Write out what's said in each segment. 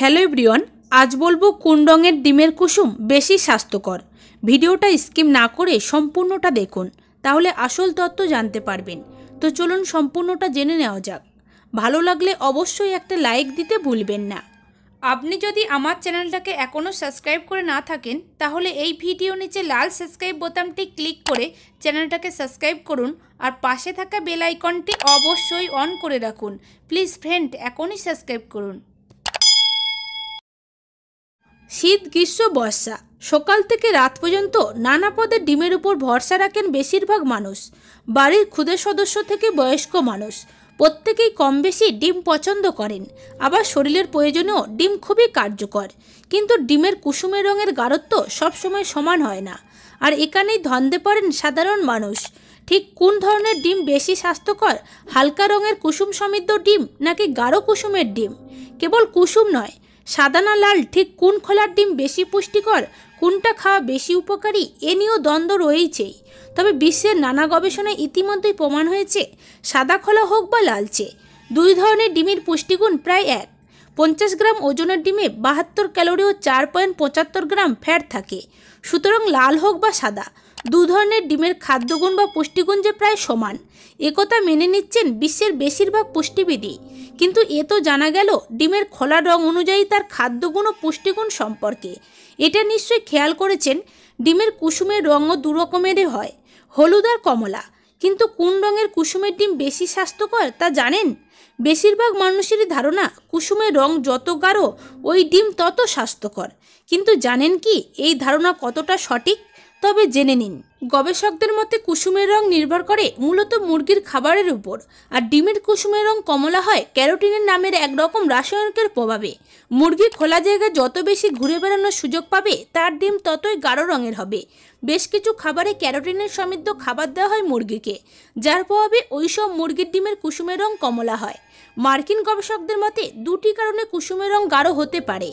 hello everyone আজ বলবো কোন রঙের ডিমের কুসুম বেশি স্বাস্থ্যকর ভিডিওটা স্কিম না করে সম্পূর্ণটা দেখুন তাহলে আসল তত্ত্ব জানতে পারবেন তো চলুন সম্পূর্ণটা জেনে নেওয়া যাক ভালো লাগলে অবশ্যই একটা লাইক দিতে ভুলবেন না আপনি যদি আমার চ্যানেলটাকে এখনও সাবস্ক্রাইব করে না থাকেন তাহলে এই ভিডিও নিচে লাল সাবস্ক্রাইব বোতামটি ক্লিক করে চ্যানেলটাকে সাবস্ক্রাইব করুন আর পাশে থাকা বেল আইকনটি অবশ্যই অন করে রাখুন প্লিজ ফ্রেন্ড এখনই সাবস্ক্রাইব করুন শীত গ্রীষ্ম বর্ষা সকাল থেকে রাত পর্যন্ত নানা পদে ডিমের উপর ভরসা রাখেন বেশিরভাগ মানুষ বাড়ির ক্ষুদে সদস্য থেকে বয়স্ক মানুষ প্রত্যেকেই কম বেশি ডিম পছন্দ করেন আবার শরীরের প্রয়োজনেও ডিম খুবই কার্যকর কিন্তু ডিমের কুসুমের রঙের গাঢ়ত্ব সবসময় সমান হয় না আর এখানেই ধন্দে পড়েন সাধারণ মানুষ ঠিক কোন ধরনের ডিম বেশি স্বাস্থ্যকর হালকা রঙের কুসুম সমৃদ্ধ ডিম নাকি গাঢ় কুসুমের ডিম কেবল কুসুম নয় সাদা না লাল ঠিক কোন খোলার ডিম বেশি পুষ্টিকর কোনটা খাওয়া বেশি উপকারী এ নিয়েও দ্বন্দ্ব রয়েইছেই তবে বিশ্বের নানা গবেষণায় ইতিমধ্যেই প্রমাণ হয়েছে সাদা খোলা হোক বা লালচে দুই ধরনের ডিমের পুষ্টিগুণ প্রায় এক পঞ্চাশ গ্রাম ওজনের ডিমে বাহাত্তর ক্যালোরি ও চার পয়েন্ট পঁচাত্তর গ্রাম ফ্যাট থাকে সুতরাং লাল হোক বা সাদা দু ধরনের ডিমের খাদ্যগুণ বা পুষ্টিগুণ যে প্রায় সমান একথা মেনে নিচ্ছেন বিশ্বের বেশিরভাগ পুষ্টিবিধি কিন্তু এ তো জানা গেল ডিমের খোলা রং অনুযায়ী তার খাদ্যগুণ ও পুষ্টিগুণ সম্পর্কে এটা নিশ্চয়ই খেয়াল করেছেন ডিমের কুসুমের রঙও দু রকমেরই হয় হলুদ আর কমলা কিন্তু কোন রঙের কুসুমের ডিম বেশি স্বাস্থ্যকর তা জানেন বেশিরভাগ মানুষেরই ধারণা কুসুমের রং যত গাঢ় ওই ডিম তত স্বাস্থ্যকর কিন্তু জানেন কি এই ধারণা কতটা সঠিক তবে জেনে নিন গবেষকদের মতে কুসুমের রং নির্ভর করে মূলত মুরগির খাবারের উপর আর ডিমের কুসুমের রং কমলা হয় ক্যারোটিনের নামের একরকম রাসায়নিকের প্রভাবে মুরগি খোলা জায়গায় যত বেশি ঘুরে বেড়ানোর সুযোগ পাবে তার ডিম ততই গাঢ় রঙের হবে বেশ কিছু খাবারে ক্যারোটিনের সমৃদ্ধ খাবার দেওয়া হয় মুরগিকে যার প্রভাবে ওই সব মুরগির ডিমের কুসুমের রং কমলা হয় মার্কিন গবেষকদের মতে দুটি কারণে কুসুমের রং গাঢ় হতে পারে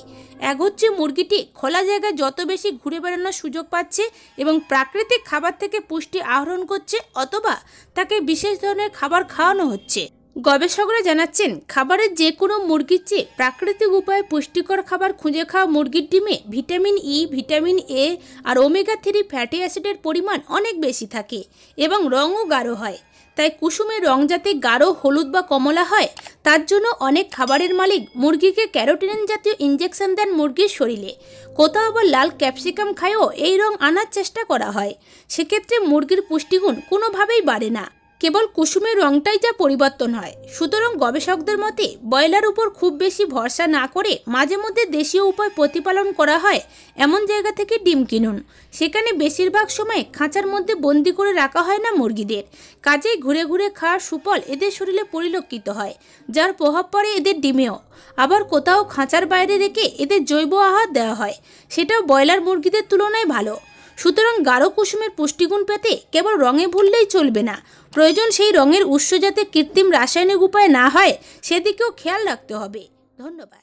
এক হচ্ছে মুরগিটি খোলা জায়গায় যত বেশি ঘুরে বেড়ানোর সুযোগ পাচ্ছে এবং প্রাকৃতিক খাবার থেকে পুষ্টি আহরণ করছে অথবা তাকে বিশেষ ধরনের খাবার খাওয়ানো হচ্ছে গবেষকরা জানাচ্ছেন খাবারের যে কোনো মুরগির চেয়ে প্রাকৃতিক উপায়ে পুষ্টিকর খাবার খুঁজে খাওয়া মুরগির ডিমে vitamin E e, vitamin A আর ওমেগা থ্রি ফ্যাটি অ্যাসিডের পরিমাণ অনেক বেশি থাকে এবং রঙও গাঢ় হয় তাই কুসুমের রং যাতে গাঢ় হলুদ বা কমলা হয় তার জন্য অনেক খাবারের মালিক মুরগিকে ক্যারোটিন জাতীয় ইঞ্জেকশন দেন মুরগির শরীরে কোথাও আবার লাল ক্যাপসিকাম খায়ও এই রং আনার চেষ্টা করা হয় সেক্ষেত্রে মুরগির পুষ্টিগুণ কোনোভাবেই বাড়ে না কেবল কুসুমের রঙটাই যা পরিবর্তন হয় সুতরাং গবেষকদের মতে ব্রয়লার উপর খুব বেশি ভরসা না করে মাঝে মধ্যে দেশীয় উপায় প্রতিপালন করা হয় এমন জায়গা থেকে ডিম কিনুন সেখানে বেশিরভাগ সময় খাঁচার মধ্যে বন্দি করে রাখা হয় না মুরগিদের কাজেই ঘুরে ঘুরে খাওয়ার সুফল এদের শরীরে পরিলক্ষিত হয় যার প্রভাব পড়ে এদের ডিমেও আবার কোথাও খাঁচার বাইরে রেখে এদের জৈব আহার দেওয়া হয় সেটাও ব্রয়লার মুরগিদের তুলনায় ভালো সুতরাং গাঢ় কুসুমের পুষ্টিগুণ পেতে কেবল রঙে ভুললেই চলবে না প্রয়োজন সেই রঙের উৎস যাতে কৃত্রিম রাসায়নিক উপায় না হয় সেদিকেও খেয়াল রাখতে হবে ধন্যবাদ